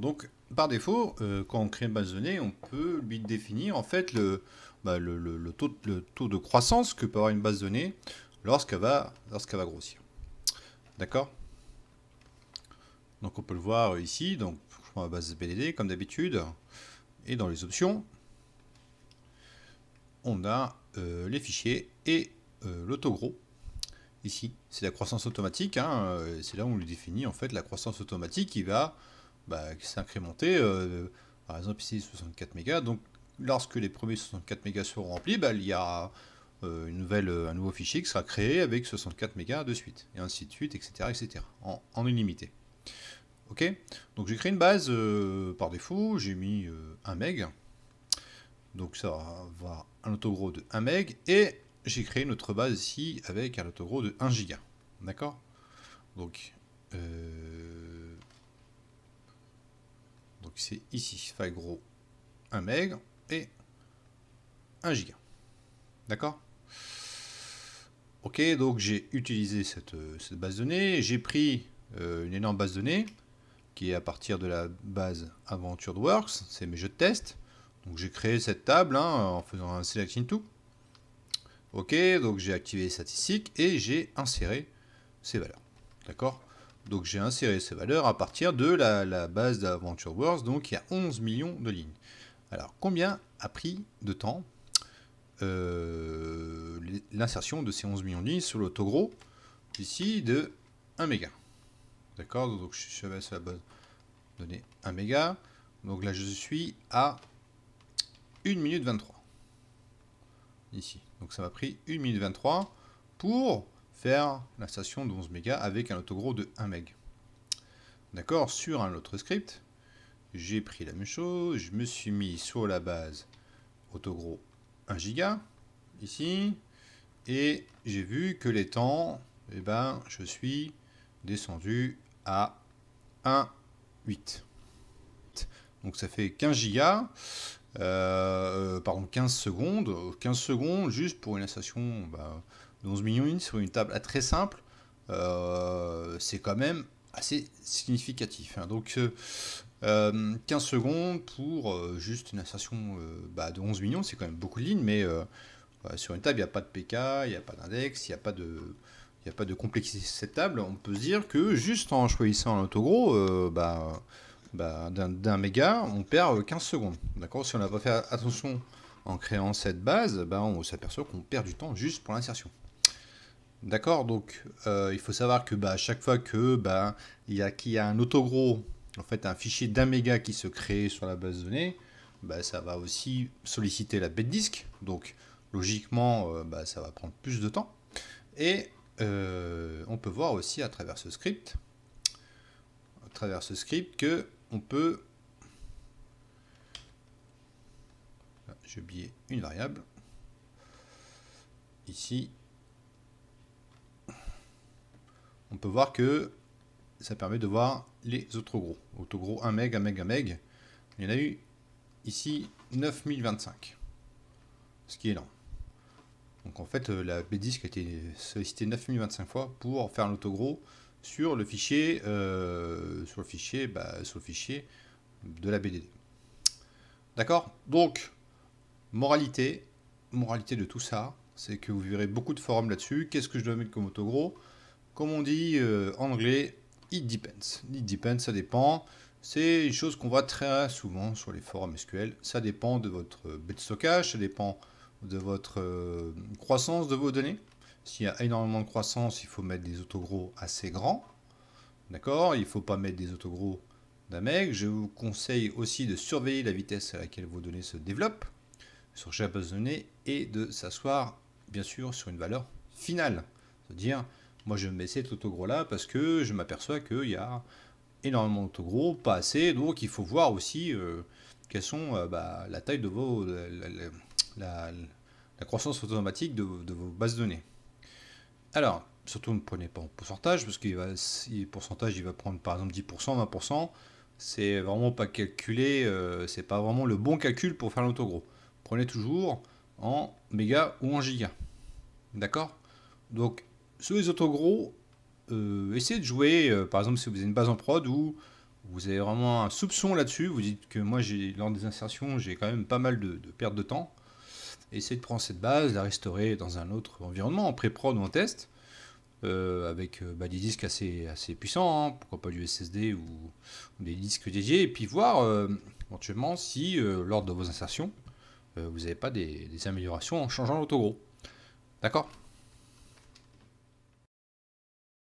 donc par défaut, euh, quand on crée une base de données, on peut lui définir en fait le, bah, taux, de croissance que peut avoir une base de données lorsqu'elle va, va grossir. D'accord Donc on peut le voir ici, donc je prends la base BDD comme d'habitude, et dans les options, on a euh, les fichiers et euh, taux gros Ici, c'est la croissance automatique, hein, c'est là où on lui définit en fait la croissance automatique qui va bah, qui s'est incrémenté, euh, euh, par exemple ici 64 mégas. Donc lorsque les premiers 64 mégas seront remplis, bah, il y a euh, une nouvelle, un nouveau fichier qui sera créé avec 64 mégas de suite, et ainsi de suite, etc. etc. en, en illimité. Ok Donc j'ai créé une base par défaut, j'ai mis 1 meg. Donc ça va avoir un autogros de 1 meg et j'ai créé notre base ici avec un autogros de 1 giga. D'accord Donc euh, donc c'est ici, File gros 1 maigre et 1 giga. D'accord Ok, donc j'ai utilisé euh, cette, base de données, j'ai pris euh, une énorme base de données qui est à partir de la base Works, c'est mes jeux de test. Donc j'ai créé cette table hein, en faisant un select into. Ok, donc j'ai activé les statistiques et j'ai inséré ces valeurs. D'accord donc j'ai inséré ces valeurs à partir de la, base base d'AdventureWorks, donc il y a 11 millions de lignes. Alors combien a pris de temps euh, l'insertion de ces 11 millions de lignes sur l'autogro ici de 1 méga D'accord Donc je vais sur la base donner 1 méga. Donc là je suis à 1 minute 23. Ici. Donc ça m'a pris 1 minute 23 pour faire la station de 11 mégas avec un autogros de 1 Mb, D'accord Sur un autre script, j'ai pris la même chose, je me suis mis sur la base autogros 1 giga, ici, et j'ai vu que les temps, eh ben, je suis descendu à 1,8. Donc ça fait 15 gigas. Euh, euh, pardon, 15 secondes. 15 secondes juste pour une station de ben, 11 millions sur une table ah, très simple. Euh, c'est quand même assez significatif. Hein. Donc 15 secondes pour juste une station bah, de 11 millions, c'est quand même beaucoup de lignes, mais sur une table, il n'y a pas de PK, il n'y a pas d'index, il n'y a pas de... Il n'y a pas de complexité cette table, on peut se dire que juste en choisissant l'autogro, bah, bah, d'un méga, on perd 15 euh, secondes. D'accord Si on n'a pas fait attention en créant cette base, bah, on s'aperçoit qu'on perd du temps juste pour l'insertion. D'accord Donc, euh, il faut savoir que bah, à chaque fois que bah, il y a, qu'il y a un autogros, en fait, un fichier d'un méga qui se crée sur la base de données, bah, ça va aussi solliciter la bête disque. Donc, logiquement, euh, bah, ça va prendre plus de temps. Et on peut voir aussi à travers ce script, à travers ce script que on peut... Ah, j'ai oublié une variable. Ici, on peut voir que ça permet de voir les autres gros. Auto 1 meg, 1 meg, 1 meg. Il y en a eu ici 9025, ce qui est lent. Donc en fait, euh, la B disque a été sollicitée 9025 fois pour faire l'autogros sur le fichier, euh, sur le fichier, bah, sur le fichier de la BDD. D'accord Donc, moralité, moralité de tout ça, c'est que vous verrez beaucoup de forums là-dessus. Qu'est-ce que je dois mettre comme autogros Comme on dit euh, en anglais, it depends. It depends, ça dépend. C'est une chose qu'on voit très souvent sur les forums SQL. Ça dépend de votre euh, bête de stockage, ça dépend de votre croissance de vos données. S'il y a énormément de croissance, il faut mettre des autogros assez grands. D'accord Il ne faut pas mettre des autogros mec Je vous conseille aussi de surveiller la vitesse à laquelle vos données se développent sur chaque base de données et de s'asseoir, bien sûr, sur une valeur finale. C'est-à-dire, moi je mets cet autogros là parce que je m'aperçois qu'il y a énormément d'autogros, pas assez. Donc il faut voir aussi euh, quelles sont euh, bah, la taille de vos. La, croissance automatique de vos bases de données. Alors, surtout ne prenez pas en pourcentage, parce qu'il va, le pourcentage, il va prendre par exemple 10%, 20%. C'est vraiment pas calculé, euh, c'est pas vraiment le bon calcul pour faire l'autogros. Prenez toujours en méga ou en giga. D'accord Donc, sur les autogros, euh, essayez de jouer, euh, par exemple, si vous avez une base en prod ou vous avez vraiment un soupçon là-dessus, vous dites que moi, j'ai lors des insertions, j'ai quand même pas mal de, de pertes de temps essayer de prendre cette base, la restaurer dans un autre environnement, en pré-prod ou en test, euh, avec euh, bah, des disques assez, assez puissants, hein. pourquoi pas du SSD ou, des disques dédiés, et puis voir euh, éventuellement si, lors de vos insertions, vous n'avez pas des, des, améliorations en changeant l'autogro. D'accord